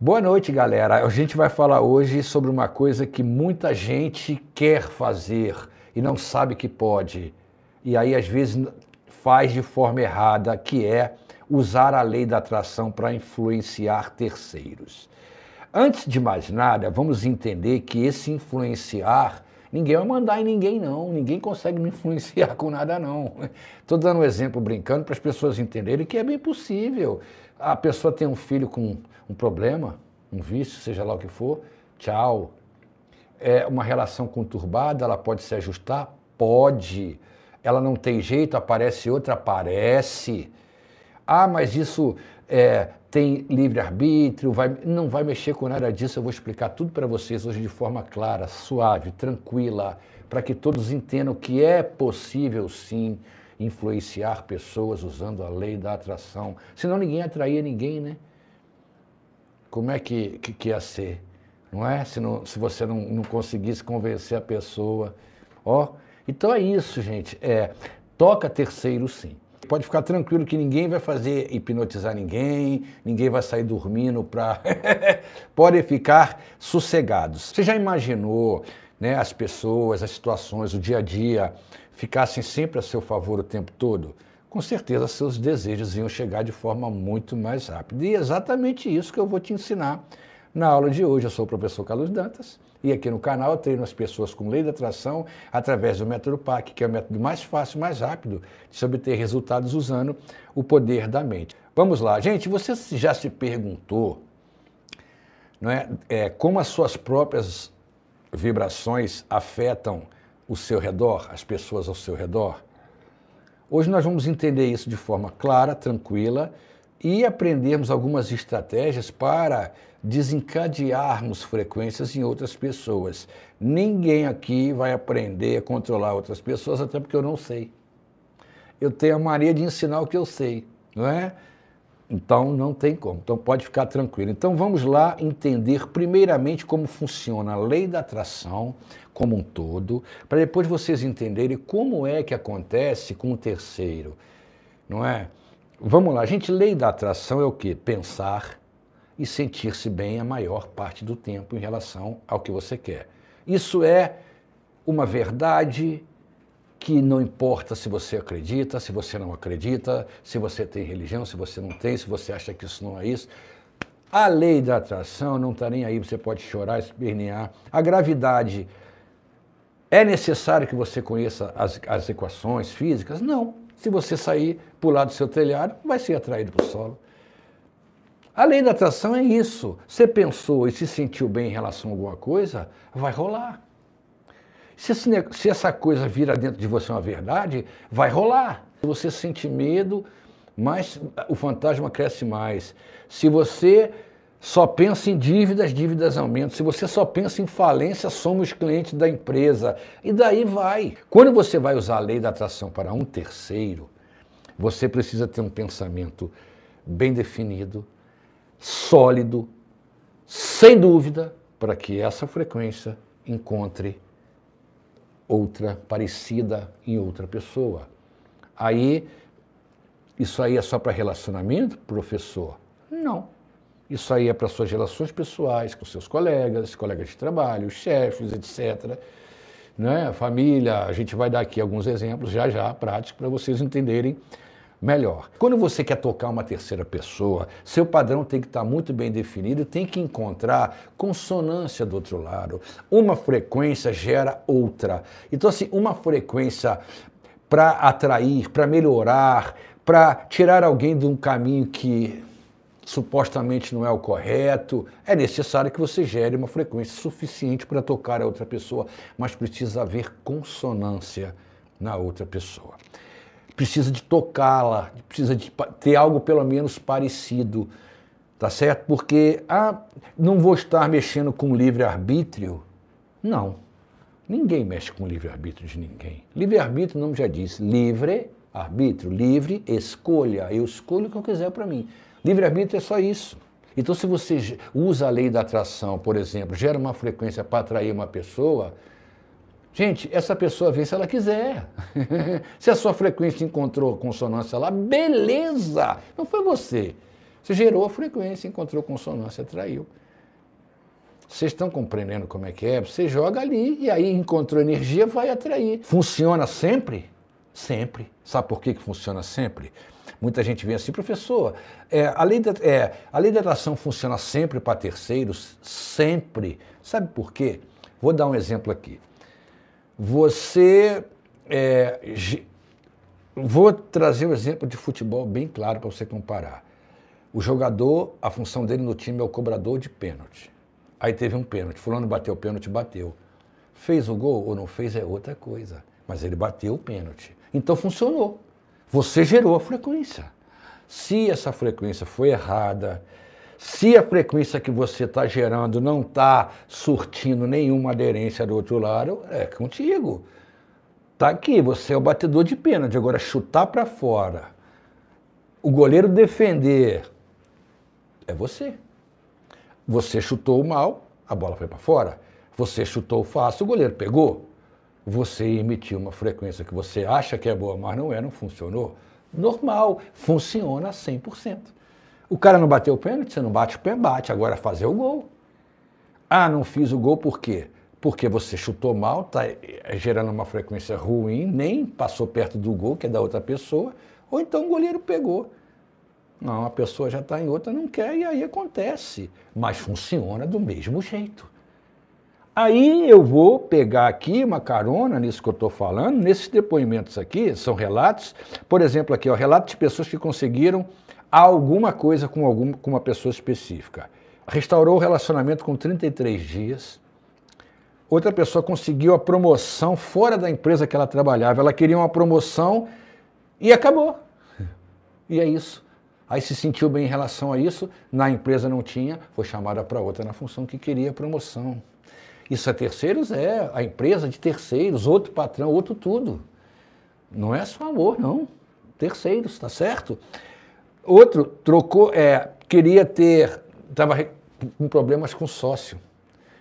Boa noite, galera. A gente vai falar hoje sobre uma coisa que muita gente quer fazer e não sabe que pode. E aí, às vezes, faz de forma errada, que é usar a lei da atração para influenciar terceiros. Antes de mais nada, vamos entender que esse influenciar Ninguém vai mandar em ninguém, não. Ninguém consegue me influenciar com nada, não. Estou dando um exemplo brincando para as pessoas entenderem que é bem possível. A pessoa tem um filho com um problema, um vício, seja lá o que for, tchau. É uma relação conturbada, ela pode se ajustar? Pode. Ela não tem jeito, aparece outra, aparece. Ah, mas isso é, tem livre-arbítrio, vai, não vai mexer com nada disso. Eu vou explicar tudo para vocês hoje de forma clara, suave, tranquila, para que todos entendam que é possível sim influenciar pessoas usando a lei da atração. Senão ninguém atraía ninguém, né? Como é que, que, que ia ser? Não é? Se, não, se você não, não conseguisse convencer a pessoa. Ó, então é isso, gente. É, toca terceiro sim. Pode ficar tranquilo que ninguém vai fazer hipnotizar ninguém, ninguém vai sair dormindo para. Podem ficar sossegados. Você já imaginou né, as pessoas, as situações, o dia a dia ficassem sempre a seu favor o tempo todo? Com certeza seus desejos iam chegar de forma muito mais rápida. E é exatamente isso que eu vou te ensinar na aula de hoje, eu sou o professor Carlos Dantas e aqui no canal eu treino as pessoas com lei da atração através do método PAC, que é o método mais fácil, mais rápido de se obter resultados usando o poder da mente. Vamos lá, gente, você já se perguntou não é, é como as suas próprias vibrações afetam o seu redor, as pessoas ao seu redor? Hoje nós vamos entender isso de forma clara, tranquila, e aprendermos algumas estratégias para desencadearmos frequências em outras pessoas. Ninguém aqui vai aprender a controlar outras pessoas, até porque eu não sei. Eu tenho a mania de ensinar o que eu sei, não é? Então não tem como. Então pode ficar tranquilo. Então vamos lá entender primeiramente como funciona a lei da atração como um todo, para depois vocês entenderem como é que acontece com o terceiro, não é? Vamos lá, gente, lei da atração é o quê? Pensar e sentir-se bem a maior parte do tempo em relação ao que você quer. Isso é uma verdade que não importa se você acredita, se você não acredita, se você tem religião, se você não tem, se você acha que isso não é isso. A lei da atração não está nem aí, você pode chorar, espernear. A gravidade. É necessário que você conheça as, as equações físicas? Não. Se você sair, pular do seu telhado, vai ser atraído para o solo. A lei da atração é isso. Você pensou e se sentiu bem em relação a alguma coisa, vai rolar. Se, se essa coisa vira dentro de você uma verdade, vai rolar. Se você sente medo, mais o fantasma cresce mais. Se você só pensa em dívidas, dívidas aumentam. Se você só pensa em falência, somos clientes da empresa. E daí vai. Quando você vai usar a lei da atração para um terceiro, você precisa ter um pensamento bem definido, sólido, sem dúvida, para que essa frequência encontre outra parecida em outra pessoa. Aí, isso aí é só para relacionamento, professor? Não isso aí é para suas relações pessoais com seus colegas, colegas de trabalho, chefes, etc. Né? Família, a gente vai dar aqui alguns exemplos já já práticos para vocês entenderem melhor. Quando você quer tocar uma terceira pessoa, seu padrão tem que estar muito bem definido, tem que encontrar consonância do outro lado. Uma frequência gera outra. Então, assim, uma frequência para atrair, para melhorar, para tirar alguém de um caminho que supostamente não é o correto, é necessário que você gere uma frequência suficiente para tocar a outra pessoa, mas precisa haver consonância na outra pessoa. Precisa de tocá-la, precisa de ter algo pelo menos parecido, tá certo? Porque ah, não vou estar mexendo com livre-arbítrio. Não. Ninguém mexe com livre-arbítrio de ninguém. Livre-arbítrio, o nome já diz, livre arbítrio, livre escolha. Eu escolho o que eu quiser para mim. Livre-arbítrio é só isso. Então, se você usa a lei da atração, por exemplo, gera uma frequência para atrair uma pessoa, gente, essa pessoa vem se ela quiser. se a sua frequência encontrou consonância lá, beleza! Não foi você. Você gerou a frequência, encontrou consonância, atraiu. Vocês estão compreendendo como é que é? Você joga ali e aí encontrou energia, vai atrair. Funciona sempre? Sempre. Sabe por que, que funciona sempre? Muita gente vem assim, professor, é, a, lei da, é, a lei da atração funciona sempre para terceiros? Sempre. Sabe por quê? Vou dar um exemplo aqui. Você. É, vou trazer o um exemplo de futebol bem claro para você comparar. O jogador, a função dele no time é o cobrador de pênalti. Aí teve um pênalti. Fulano bateu o pênalti, bateu. Fez o gol ou não fez é outra coisa. Mas ele bateu o pênalti. Então funcionou. Você gerou a frequência. Se essa frequência foi errada, se a frequência que você está gerando não está surtindo nenhuma aderência do outro lado, é contigo. Tá aqui, você é o batedor de pênalti. Agora, chutar para fora, o goleiro defender, é você. Você chutou mal, a bola foi para fora. Você chutou fácil, o goleiro pegou você emitiu uma frequência que você acha que é boa, mas não é, não funcionou. Normal, funciona 100%. O cara não bateu o pênalti, você não bate o pé, bate. Agora fazer o gol. Ah, não fiz o gol por quê? Porque você chutou mal, está eh, gerando uma frequência ruim, nem passou perto do gol, que é da outra pessoa, ou então o goleiro pegou. Não, a pessoa já está em outra, não quer, e aí acontece. Mas funciona do mesmo jeito. Aí eu vou pegar aqui uma carona nisso que eu estou falando, nesses depoimentos aqui, são relatos, por exemplo, aqui, ó, relato de pessoas que conseguiram alguma coisa com, algum, com uma pessoa específica. Restaurou o relacionamento com 33 dias. Outra pessoa conseguiu a promoção fora da empresa que ela trabalhava. Ela queria uma promoção e acabou. E é isso. Aí se sentiu bem em relação a isso, na empresa não tinha, foi chamada para outra na função que queria a promoção. Isso a é terceiros é a empresa de terceiros, outro patrão, outro tudo. Não é só amor, não. Terceiros, tá certo? Outro trocou, é, queria ter, estava com problemas com sócio.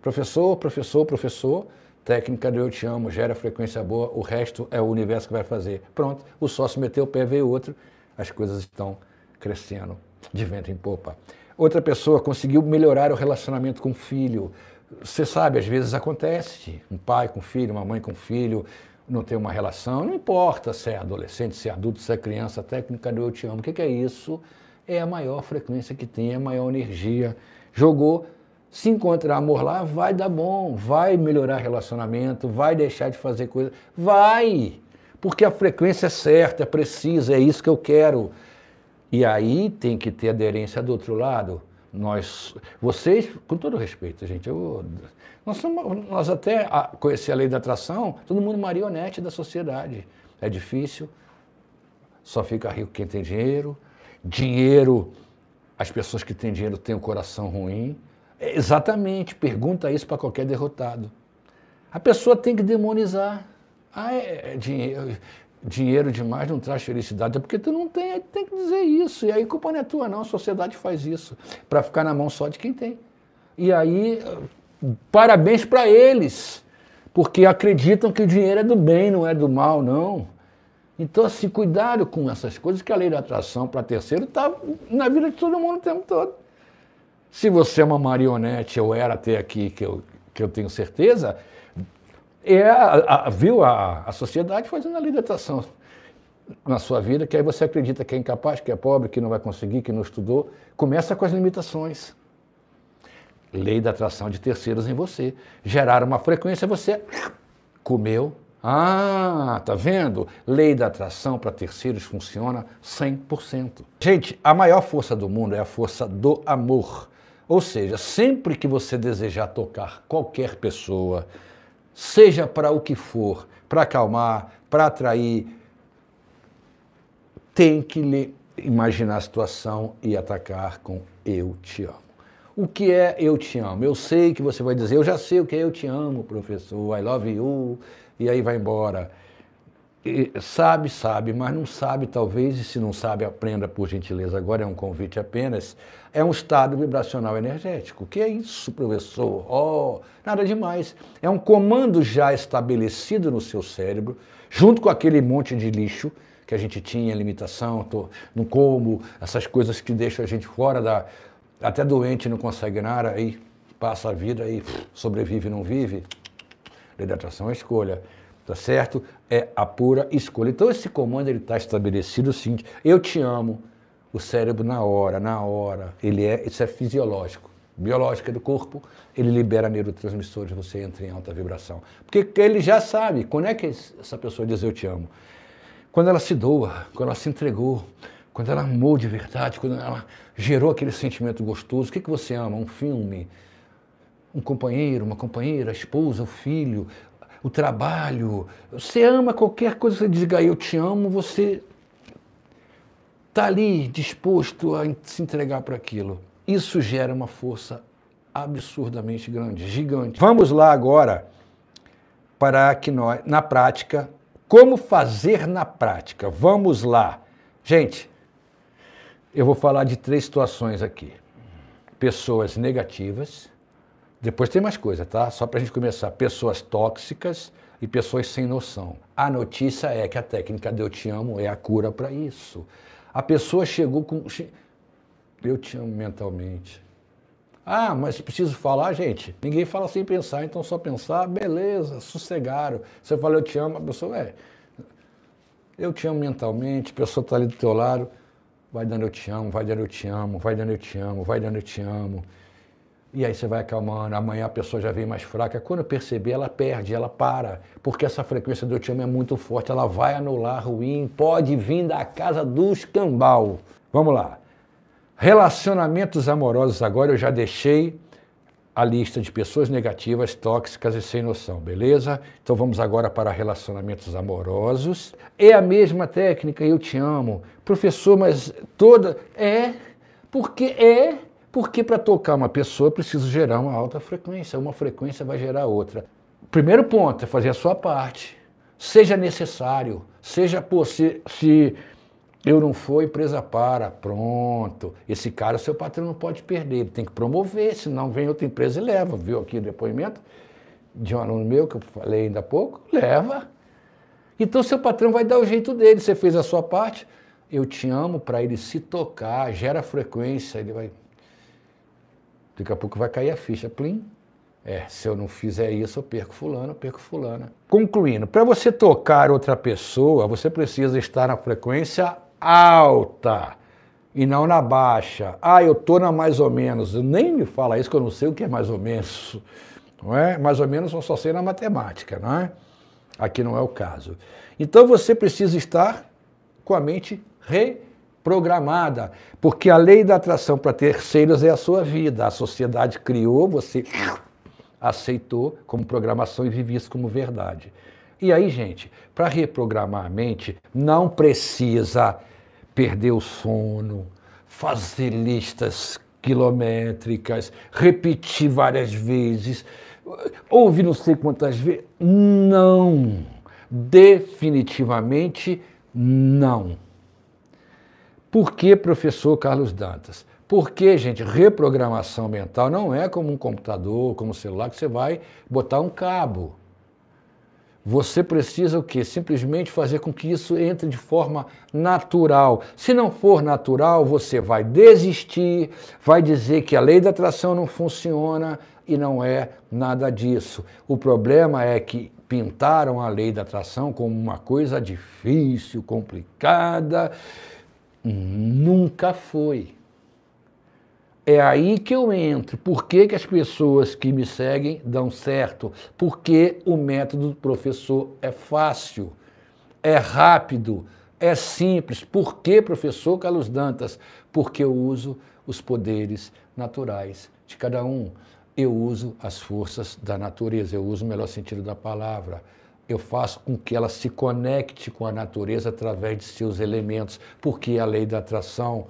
Professor, professor, professor, técnica do eu te amo, gera frequência boa, o resto é o universo que vai fazer. Pronto, o sócio meteu o pé, veio outro, as coisas estão crescendo de vento em popa. Outra pessoa conseguiu melhorar o relacionamento com o filho, você sabe, às vezes acontece, um pai com filho, uma mãe com filho, não tem uma relação, não importa se é adolescente, se é adulto, se é criança, técnica do eu te amo, o que, que é isso? É a maior frequência que tem, é a maior energia. Jogou, se encontrar amor lá, vai dar bom, vai melhorar relacionamento, vai deixar de fazer coisa, vai! Porque a frequência é certa, é precisa, é isso que eu quero. E aí tem que ter aderência do outro lado nós, vocês, com todo respeito, gente, eu, nós, somos, nós até a, conhecer a lei da atração, todo mundo marionete da sociedade. É difícil, só fica rico quem tem dinheiro. Dinheiro, as pessoas que têm dinheiro têm um coração ruim. É, exatamente, pergunta isso para qualquer derrotado. A pessoa tem que demonizar. Ah, é, é dinheiro dinheiro demais não traz felicidade. É porque tu não tem, tem que dizer isso. E aí culpa não é tua, não. A sociedade faz isso para ficar na mão só de quem tem. E aí, parabéns para eles, porque acreditam que o dinheiro é do bem, não é do mal, não. Então, assim, cuidado com essas coisas, que a lei da atração para terceiro está na vida de todo mundo o tempo todo. Se você é uma marionete, eu era até aqui, que eu, que eu tenho certeza, é a, a, viu a, a sociedade fazendo a libertação na sua vida, que aí você acredita que é incapaz, que é pobre, que não vai conseguir, que não estudou. Começa com as limitações. Lei da atração de terceiros em você. Gerar uma frequência, você comeu. Ah, tá vendo? Lei da atração para terceiros funciona 100%. Gente, a maior força do mundo é a força do amor. Ou seja, sempre que você desejar tocar qualquer pessoa, seja para o que for, para acalmar, para atrair, tem que lhe imaginar a situação e atacar com eu te amo. O que é eu te amo? Eu sei que você vai dizer, eu já sei o que é eu te amo, professor, I love you, e aí vai embora. E sabe, sabe, mas não sabe, talvez, e se não sabe, aprenda por gentileza. Agora é um convite apenas é um estado vibracional energético. Que é isso, professor? Oh, nada demais. É um comando já estabelecido no seu cérebro, junto com aquele monte de lixo que a gente tinha, limitação, tô, não como, essas coisas que deixam a gente fora da. até doente não consegue nada, aí passa a vida e sobrevive não vive. Hidratação é escolha, tá certo? É a pura escolha. Então esse comando ele está estabelecido o seguinte: eu te amo, o cérebro na hora, na hora. Ele é, isso é fisiológico, biológico é do corpo, ele libera neurotransmissores, você entra em alta vibração. Porque ele já sabe, quando é que essa pessoa diz eu te amo? Quando ela se doa, quando ela se entregou, quando ela amou de verdade, quando ela gerou aquele sentimento gostoso. O que, que você ama? Um filme, um companheiro, uma companheira, a esposa, o filho, o trabalho. Você ama qualquer coisa, você diga eu te amo, você está ali disposto a se entregar para aquilo. Isso gera uma força absurdamente grande, gigante. Vamos lá agora para que nós, na prática, como fazer na prática? Vamos lá. Gente, eu vou falar de três situações aqui. Pessoas negativas, depois tem mais coisa, tá? Só para a gente começar. Pessoas tóxicas e pessoas sem noção. A notícia é que a técnica de eu te amo é a cura para isso. A pessoa chegou com. Eu te amo mentalmente. Ah, mas preciso falar, gente. Ninguém fala sem pensar, então só pensar, beleza, sossegaram. Você fala eu te amo, a pessoa é. Eu te amo mentalmente, a pessoa está ali do teu lado, vai dando eu te amo, vai dando eu te amo, vai dando eu te amo, vai dando eu te amo. E aí você vai acalmando, amanhã a pessoa já vem mais fraca. Quando perceber, ela perde, ela para, porque essa frequência do te amo é muito forte, ela vai anular ruim, pode vir da casa do escambau. Vamos lá. Relacionamentos amorosos agora eu já deixei a lista de pessoas negativas, tóxicas e sem noção, beleza? Então vamos agora para relacionamentos amorosos. É a mesma técnica, eu te amo. Professor, mas toda é porque é porque para tocar uma pessoa, eu preciso gerar uma alta frequência. Uma frequência vai gerar outra. Primeiro ponto é fazer a sua parte. Seja necessário. Seja, por se, se eu não for, empresa para. Pronto. Esse cara, seu patrão, não pode perder. Ele tem que promover, senão vem outra empresa e leva. Viu aqui o depoimento de um aluno meu, que eu falei ainda há pouco? Leva. Então, seu patrão vai dar o jeito dele. Você fez a sua parte. Eu te amo para ele se tocar, gera frequência. Ele vai, Daqui a pouco vai cair a ficha, plim. É, se eu não fizer isso, eu perco fulano, eu perco fulana. Concluindo, para você tocar outra pessoa, você precisa estar na frequência alta e não na baixa. Ah, eu tô na mais ou menos. Nem me fala isso que eu não sei o que é mais ou menos. Não é? Mais ou menos eu só sei na matemática, não é? Aqui não é o caso. Então você precisa estar com a mente renovada programada, porque a lei da atração para terceiros é a sua vida. A sociedade criou, você aceitou como programação e vive isso como verdade. E aí, gente, para reprogramar a mente, não precisa perder o sono, fazer listas quilométricas, repetir várias vezes, ouvir não sei quantas vezes. Não! Definitivamente não. Por que, professor Carlos Dantas? Porque, gente, reprogramação mental não é como um computador, como um celular, que você vai botar um cabo. Você precisa o quê? Simplesmente fazer com que isso entre de forma natural. Se não for natural, você vai desistir, vai dizer que a lei da atração não funciona e não é nada disso. O problema é que pintaram a lei da atração como uma coisa difícil, complicada Nunca foi. É aí que eu entro. Por que, que as pessoas que me seguem dão certo? Porque o método do professor é fácil, é rápido, é simples. Por que, professor Carlos Dantas? Porque eu uso os poderes naturais de cada um. Eu uso as forças da natureza, eu uso o melhor sentido da palavra eu faço com que ela se conecte com a natureza através de seus elementos, porque a lei da atração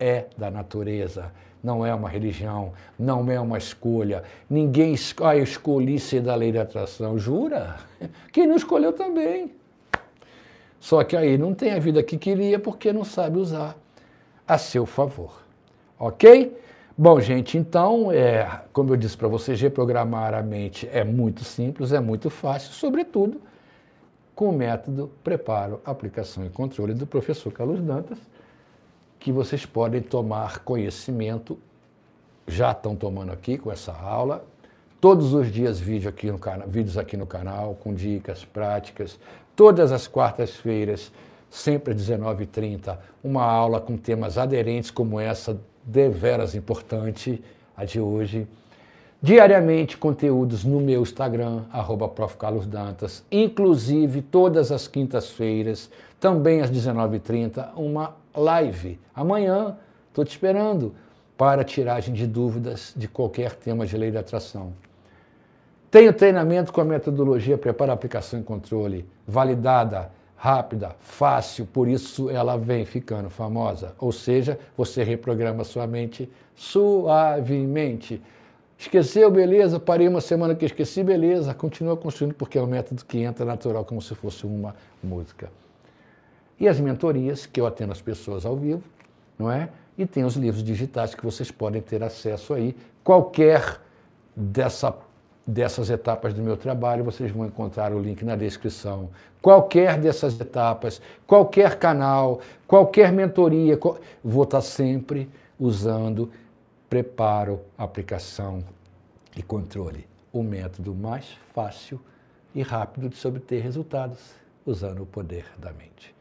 é da natureza, não é uma religião, não é uma escolha. Ninguém, es... ah, eu escolhi ser da lei da atração, jura? Quem não escolheu também. Só que aí não tem a vida que queria porque não sabe usar a seu favor. OK? Bom, gente, então, é, como eu disse para vocês, reprogramar a mente é muito simples, é muito fácil, sobretudo com o método preparo, aplicação e controle do professor Carlos Dantas, que vocês podem tomar conhecimento, já estão tomando aqui com essa aula. Todos os dias vídeo aqui no canal, vídeos aqui no canal com dicas, práticas. Todas as quartas-feiras, sempre às 19h30, uma aula com temas aderentes como essa deveras importante, a de hoje. Diariamente, conteúdos no meu Instagram, arroba Dantas, inclusive todas as quintas-feiras, também às 19h30, uma live. Amanhã, estou te esperando para tiragem de dúvidas de qualquer tema de lei da atração. Tenho treinamento com a metodologia Prepara, Aplicação e Controle, validada rápida, fácil, por isso ela vem ficando famosa. Ou seja, você reprograma sua mente suavemente. Esqueceu, beleza, parei uma semana que esqueci, beleza, continua construindo, porque é um método que entra natural, como se fosse uma música. E as mentorias, que eu atendo as pessoas ao vivo, não é? E tem os livros digitais que vocês podem ter acesso aí. Qualquer dessa dessas etapas do meu trabalho, vocês vão encontrar o link na descrição. Qualquer dessas etapas, qualquer canal, qualquer mentoria, vou estar tá sempre usando preparo, aplicação e controle. O método mais fácil e rápido de se obter resultados usando o poder da mente.